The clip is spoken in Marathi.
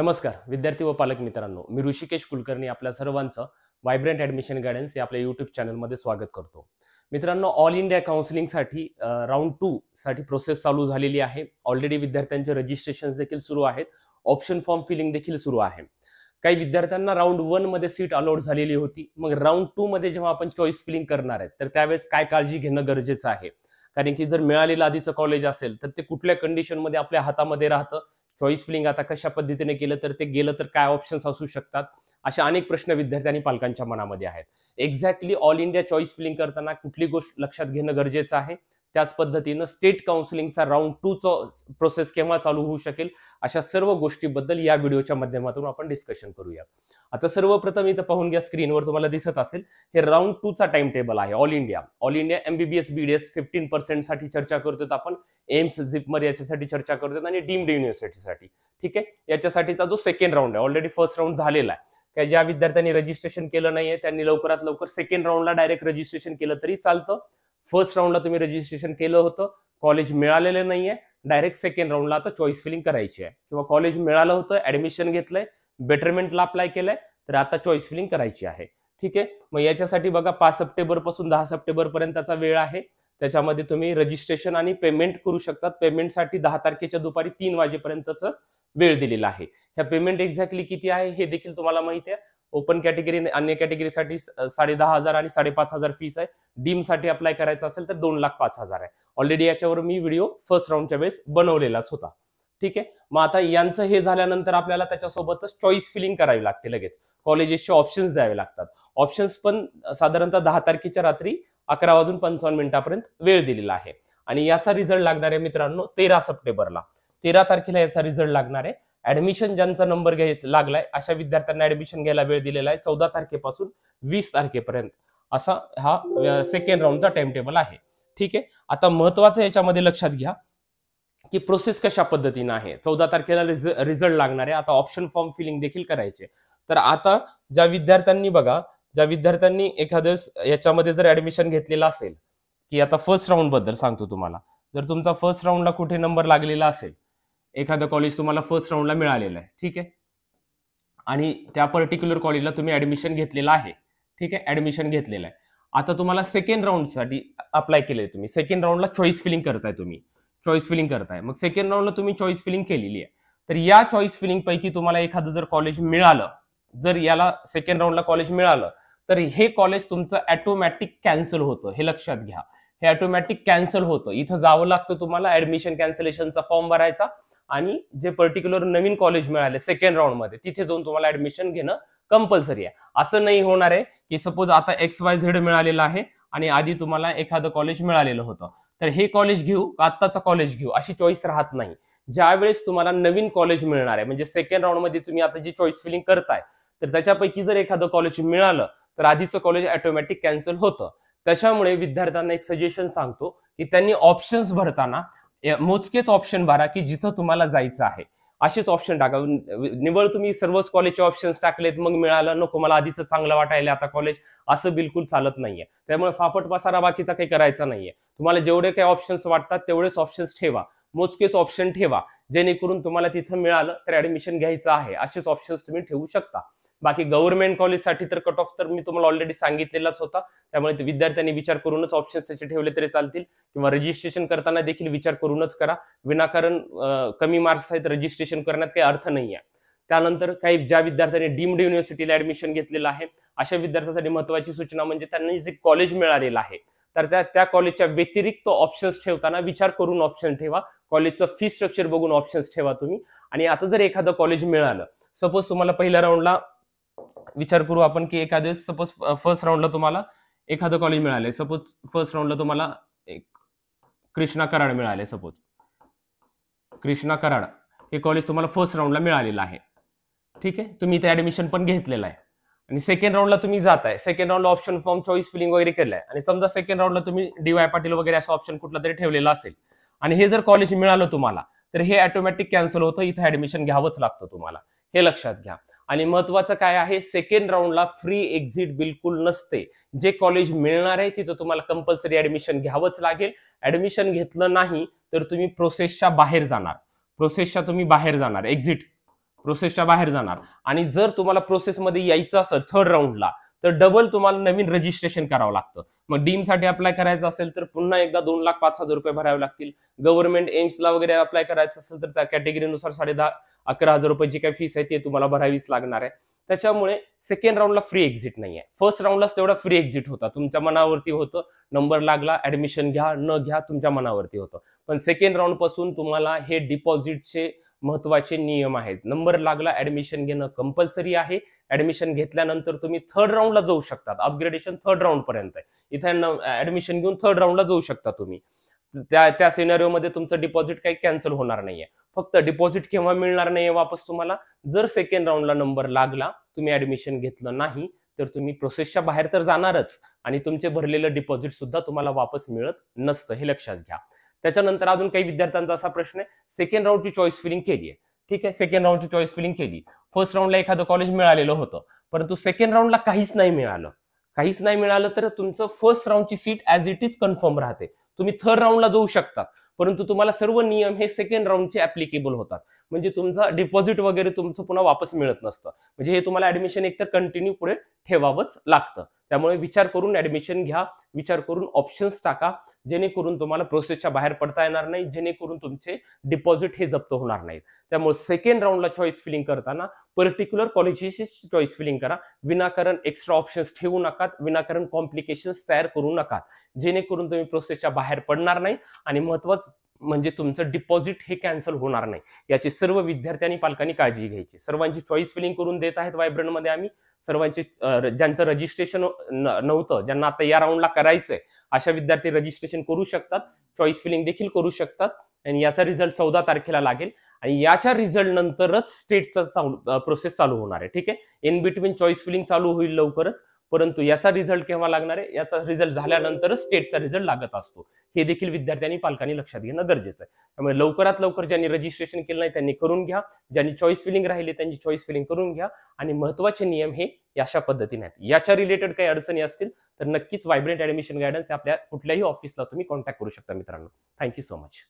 नमस्कार विद्यार्थी व पालक मित्रांनो मी ऋषिकेश कुलकर्णी आपल्या सर्वांचं व्हायब्रंट ॲडमिशन गायडन्स या आपल्या युट्यूब चॅनलमध्ये स्वागत करतो मित्रांनो ऑल इंडिया काउन्सिलिंगसाठी राऊंड टू साठी प्रोसेस चालू झालेली आहे ऑलरेडी विद्यार्थ्यांचे रजिस्ट्रेशन देखील सुरू आहेत ऑप्शन फॉर्म फिलिंग देखील सुरू आहे काही विद्यार्थ्यांना राऊंड वन मध्ये सीट अलॉट झालेली होती मग राऊंड टू मध्ये जेव्हा आपण चॉईस फिलिंग करणार आहेत तर त्यावेळेस काय काळजी घेणं गरजेचं आहे कारण की जर मिळालेलं आधीचं कॉलेज असेल तर ते कुठल्या कंडिशनमध्ये आपल्या हातामध्ये राहतं चॉईस फिलिंग आता कशा पद्धतीने केलं तर ते गेलं तर काय ऑप्शन्स असू शकतात अशा अनेक प्रश्न विद्यार्थी आणि पालकांच्या मनामध्ये आहेत exactly all India choice filling करताना कुठली गोष्ट लक्षात घेणं गरजेचं आहे त्याच पद्धतीनं स्टेट काउन्सिलिंगचा राऊंड टूचा प्रोसेस केव्हा चालू होऊ शकेल अशा सर्व गोष्टीबद्दल या व्हिडिओच्या माध्यमातून आपण डिस्कशन करूया आता सर्वप्रथम इथं पाहून घ्या स्क्रीनवर तुम्हाला दिसत असेल हे राऊंड टूचा टाइम टेबल आहे all India all India MBBS BDS fifteen पर्सेंटसाठी चर्चा करतोय आपण एम्स झिपमर याच्यासाठी चर्चा करतात आणि डीम्ड युनिव्हर्सिटीसाठी ठीक आहे याच्यासाठीचा जो सेकंड राऊंड आहे ऑलरेडी फर्स्ट राऊंड झालेला आहे काही ज्या विद्यार्थ्यांनी रजिस्ट्रेशन केलं नाहीये त्यांनी लवकरात लवकर सेकंड राऊंडला डायरेक्ट रजिस्ट्रेशन केलं तरी चालतं फर्स्ट राऊंडला तुम्ही रजिस्ट्रेशन केलं होतं कॉलेज मिळालेलं नाहीये डायरेक्ट सेकंड राऊंडला आता चॉईस फिलिंग करायची आहे किंवा कॉलेज मिळालं होतं ऍडमिशन घेतलंय बेटरमेंटला अप्लाय केलंय तर आता चॉईस फिलिंग करायची आहे ठीक आहे मग याच्यासाठी बघा पाच सप्टेंबर पासून दहा सप्टेंबर पर्यंतचा वेळ आहे त्याच्यामध्ये तुम्ही रजिस्ट्रेशन आणि पेमेंट करू शकतात पेमेंटसाठी दहा तारखेच्या दुपारी तीन वाजेपर्यंतच वेळ दिलेला आहे ह्या पेमेंट एक्झॅक्टली किती आहे हे देखील तुम्हाला माहिती आहे ओपन कॅटेगरी अन्य कॅटेगरीसाठी साडे दहा हजार आणि साडेपाच हजार फीस आहे डीम साठी अप्लाय करायचं असेल तर दोन लाख पाच हजार आहे ऑलरेडी याच्यावर मी व्हिडिओ फर्स्ट राऊंडच्या वेळेस बनवलेलाच होता ठीक आहे मग आता यांचं हे झाल्यानंतर आपल्याला त्याच्यासोबतच चॉईस फिलिंग करावी लागते लगेच कॉलेजेसचे ऑप्शन्स द्यावे लागतात ऑप्शन्स पण साधारणतः दहा तारखेच्या रात्री अकरा वाजून पंचावन्न मिनिटापर्यंत वेळ दिलेला आहे आणि याचा रिझल्ट लागणार आहे मित्रांनो तेरा सप्टेंबरला तेरा तारखेला याचा रिझल्ट लागणार आहे ऍडमिशन ज्यांचा नंबर घ्यायचा लागलाय अशा विद्यार्थ्यांना ऍडमिशन घ्यायला वेळ दिलेला आहे चौदा तारखेपासून वीस तारखेपर्यंत असा हा सेकंड राऊंडचा टाइम टेबल आहे ठीक आहे आता महत्वाचं याच्यामध्ये लक्षात घ्या की प्रोसेस कशा पद्धतीनं आहे चौदा तारखेला रिझल्ट लागणार आहे आता ऑप्शन फॉर्म फिलिंग देखील करायचे तर आता ज्या विद्यार्थ्यांनी बघा ज्या विद्यार्थ्यांनी एखादं याच्यामध्ये जर ऍडमिशन घेतलेला असेल की आता फर्स्ट राऊंड बद्दल सांगतो तुम्हाला जर तुमचा फर्स्ट राऊंडला कुठे नंबर लागलेला असेल एखादं कॉलेज तुम्हाला फर्स्ट राऊंडला मिळालेलं आहे ठीक आहे आणि त्या पर्टिक्युलर कॉलेजला तुम्ही ऍडमिशन घेतलेलं आहे ठीक आहे ऍडमिशन घेतलेलं आहे आता तुम्हाला सेकंड राऊंडसाठी अप्लाय केले तुम्ही सेकंड राऊंडला चॉईस फिलिंग करताय तुम्ही चॉईस फिलिंग करताय मग सेकंड राऊंडला तुम्ही चॉईस फिलिंग केलेली आहे तर या चॉईस फिलिंग पैकी तुम्हाला एखादं जर कॉलेज मिळालं जर याला सेकंड राऊंडला कॉलेज मिळालं तर हे कॉलेज तुमचं ॲटोमॅटिक कॅन्सल होतं हे लक्षात घ्या हे ऑटोमॅटिक कॅन्सल होतं इथं जावं लागतं तुम्हाला ऍडमिशन कॅन्सलेशनचा फॉर्म भरायचा आणि जे पर्टिक्युलर नवीन कॉलेज मिळाले सेकंड मध्ये तिथे जाऊन तुम्हाला ऍडमिशन घेणं कंपल्सरी आहे असं नाही होणार आहे की सपोज आता एक्स वाय झेड मिळालेलं आहे आणि आधी तुम्हाला एखादं कॉलेज मिळालेलं होतं तर हे कॉलेज घेऊ का आत्ताचं कॉलेज घेऊ अशी चॉईस राहत नाही ज्यावेळेस तुम्हाला नवीन कॉलेज मिळणार आहे म्हणजे सेकंड मध्ये तुम्ही आता जी चॉईस फिलिंग करताय तर त्याच्यापैकी जर एखादं कॉलेज मिळालं तर आधीचं कॉलेज ऑटोमॅटिक कॅन्सल होतं त्याच्यामुळे विद्यार्थ्यांना एक सजेशन सांगतो की त्यांनी ऑप्शन्स भरताना मोजकेच ऑप्शन भरा की जिथं तुम्हाला जायचं आहे असेच ऑप्शन टाका निवड तुम्ही सर्वच कॉलेजचे ऑप्शन्स टाकलेत मग मिळालं नको मला आधीच चांगलं वाटायला आता कॉलेज असं बिलकुल चालत नाहीये त्यामुळे फाफट पसारा बाकीचा काही करायचा नाहीये तुम्हाला जेवढे काही ऑप्शन्स वाटतात तेवढेच ऑप्शन्स ठेवा मोजकेच ऑप्शन ठेवा जेणेकरून तुम्हाला तिथं मिळालं तर ऍडमिशन घ्यायचं आहे असेच ऑप्शन्स तुम्ही ठेवू शकता बाकी गव्हर्नमेंट कॉलेजसाठी तर कट ऑफ तर मी तुम्हाला ऑलरेडी सांगितलेलाच होता त्यामुळे विद्यार्थ्यांनी विचार करूनच ऑप्शन्स त्याचे ठेवले तरी चालतील किंवा रजिस्ट्रेशन करताना देखील विचार करूनच करा विनाकारण कमी मार्क्स आहेत रजिस्ट्रेशन करण्यात काही अर्थ नाही आहे त्यानंतर काही ज्या विद्यार्थ्यांनी डीम्ड युनिव्हर्सिटीला ऍडमिशन घेतलेलं आहे अशा विद्यार्थ्यांसाठी महत्वाची सूचना म्हणजे त्यांनी जे कॉलेज मिळालेलं आहे तर त्या त्या कॉलेजच्या व्यतिरिक्त ऑप्शन्स ठेवताना विचार करून ऑप्शन ठेवा कॉलेजचं फी स्ट्रक्चर बघून ऑप्शन्स ठेवा तुम्ही आणि आता जर एखादं कॉलेज मिळालं सपोज तुम्हाला पहिल्या राऊंडला विचार करू आपण की एखाद्या सपोज फर्स्ट राऊंडला तुम्हाला एखादं कॉलेज मिळालंय सपोज फर्स्ट राऊंडला तुम्हाला एक कृष्णा कराड मिळाले सपोज कृष्णा कराड हे कॉलेज तुम्हाला फर्स्ट राऊंडला मिळालेलं आहे ठीक आहे तुम्ही इथे ऍडमिशन पण घेतलेलं आहे आणि सेकंड राऊंडला तुम्ही जात आहे सेकंड राऊंडला ऑप्शन फॉर्म चॉईस फिलिंग वगैरे केलं आहे आणि समजा सेकंड राऊंडला तुम्ही डी वाय पाटील वगैरे असं ऑप्शन कुठला तरी ठेवलेला असेल आणि हे जर कॉलेज मिळालं तुम्हाला तर हे ऑटोमॅटिक कॅन्सल होतं इथं ऍडमिशन घ्यावंच लागतं तुम्हाला हे लक्षात घ्या आणि महत्वाचं काय आहे सेकंड राऊंडला फ्री एक्झिट बिलकुल नसते जे कॉलेज मिळणार आहे तिथं तुम्हाला कंपल्सरी ऍडमिशन घ्यावंच लागेल ऍडमिशन घेतलं नाही तर तुम्ही प्रोसेसच्या बाहेर जाणार प्रोसेसच्या तुम्ही बाहेर जाणार एक्झिट प्रोसेसच्या बाहेर जाणार आणि जर तुम्हाला प्रोसेसमध्ये यायचं असेल थर्ड राऊंडला तर डबल तुम्हाला नवीन रजिस्ट्रेशन करावं लागतं मग डीमसाठी अप्लाय करायचं असेल तर पुन्हा एकदा दोन लाख पाच हजार रुपये भरावे लागतील गव्हर्नमेंट एम्सला वगैरे अप्लाय करायचं असेल तर त्या कॅटेगरीनुसार साडे दहा अकरा हजार रुपये जी काही फीस आहे ती तुम्हाला भरावीच लागणार आहे त्याच्यामुळे सेकंड राऊंडला फ्री एक्झिट नाही आहे फर्स्ट राऊंडलाच तेवढा फ्री एक्झिट होता तुमच्या मनावरती होतं नंबर लागला ऍडमिशन घ्या न घ्या तुमच्या मनावरती होतं पण सेकंड राऊंड पासून तुम्हाला हे डिपॉझिटचे महत्वाचे नियम आहेत नंबर लागला ऍडमिशन घेणं कंपल्सरी आहे ऍडमिशन घेतल्यानंतर तुम्ही थर्ड राऊंडला जाऊ शकतात अपग्रेडेशन थर्ड राऊंड पर्यंत आहे इथे ऍडमिशन घेऊन थर्ड राऊंडला जाऊ शकता तुम्ही त्या त्या मध्ये तुमचं डिपॉझिट काही कॅन्सल होणार नाहीये फक्त डिपॉझिट केव्हा मिळणार नाहीये वापस तुम्हाला जर सेकंड राऊंडला नंबर लागला तुम्ही ऍडमिशन घेतलं नाही तर तुम्ही प्रोसेसच्या बाहेर तर जाणारच आणि तुमचे भरलेलं डिपॉझिट सुद्धा तुम्हाला वापस मिळत नसतं हे लक्षात घ्या त्याच्यानंतर अजून काही विद्यार्थ्यांचा असा प्रश्न आहे सेकंड राऊंडची चॉईस फिलिंग केली आहे ठीक आहे सेकंड राऊंडची चॉईस फिलिंग केली फर्स्ट राऊंडला एखादं कॉलेज मिळालेलं होतं परंतु सेकंड राऊंडला काहीच नाही मिळालं काहीच नाही मिळालं तर तुमचं फर्स्ट राऊंडची seat as it is confirm राहते तुम्ही थर्ड राऊंडला जाऊ शकता परंतु तुम्हाला सर्व नियम हे सेकंड राऊंडचे ऍप्लिकेबल होतात म्हणजे तुमचा डिपॉझिट वगैरे तुमचं पुन्हा वापस मिळत नसतं म्हणजे हे तुम्हाला ऍडमिशन एकतर कंटिन्यू पुढे ठेवावंच लागतं त्यामुळे विचार करून ऍडमिशन घ्या विचार करून ऑप्शन्स टाका जेणेकरून तुम्हाला प्रोसेसच्या बाहेर पडता येणार नाही जेणेकरून तुमचे डिपॉझिट हे जप्त होणार नाहीत त्यामुळे सेकंड राऊंडला चॉईस फिलिंग करताना पर्टिक्युलर कॉलेजेसची चॉईस फिलिंग करा विनाकारण एक्स्ट्रा ऑप्शन्स ठेवू नका विनाकारण कॉम्प्लिकेशन्स तयार करू नका जेणेकरून तुम्ही प्रोसेसच्या बाहेर पडणार नाही आणि महत्वाचं म्हणजे तुमचं डिपॉझिट हे कॅन्सल होणार नाही याची सर्व विद्यार्थ्यांनी पालकांनी काळजी घ्यायची सर्वांची चॉईस फिलिंग करून देत आहेत वायब्रंटमध्ये आम्ही सर्वांचे ज्यांचं रजिस्ट्रेशन नव्हतं ज्यांना आता या राऊंडला करायचंय अशा विद्यार्थी रजिस्ट्रेशन करू शकतात चॉईस फिलिंग देखील करू शकतात आणि याचा रिझल्ट चौदा तारखेला लागेल आणि याच्या रिझल्ट नंतरच स्टेटचा चालू प्रोसेस चालू होणार आहे ठीक आहे इन बिटवीन चॉईस फिलिंग चालू होईल लवकरच परंतु याचा रिझल्ट केव्हा लागणार आहे याचा रिझल्ट झाल्यानंतरच स्टेटचा रिझल्ट लागत असतो हे देखील विद्यार्थ्यांनी पालकांनी लक्षात घेणं गरजेचं आहे त्यामुळे लवकरात लवकर ज्यांनी रजिस्ट्रेशन केलं नाही त्यांनी करून घ्या ज्यांनी चॉईस फिलिंग राहिली त्यांची चॉईस फिलिंग करून घ्या आणि महत्वाचे नियम हे अशा पद्धतीने आहेत याच्या रिलेटेड काही अडचणी असतील तर नक्कीच व्हायब्रंट ऍडमिशन गायडन्स आपल्या कुठल्याही ऑफिसला तुम्ही कॉन्टॅक्ट करू शकता मित्रांनो थँक्यू सो मच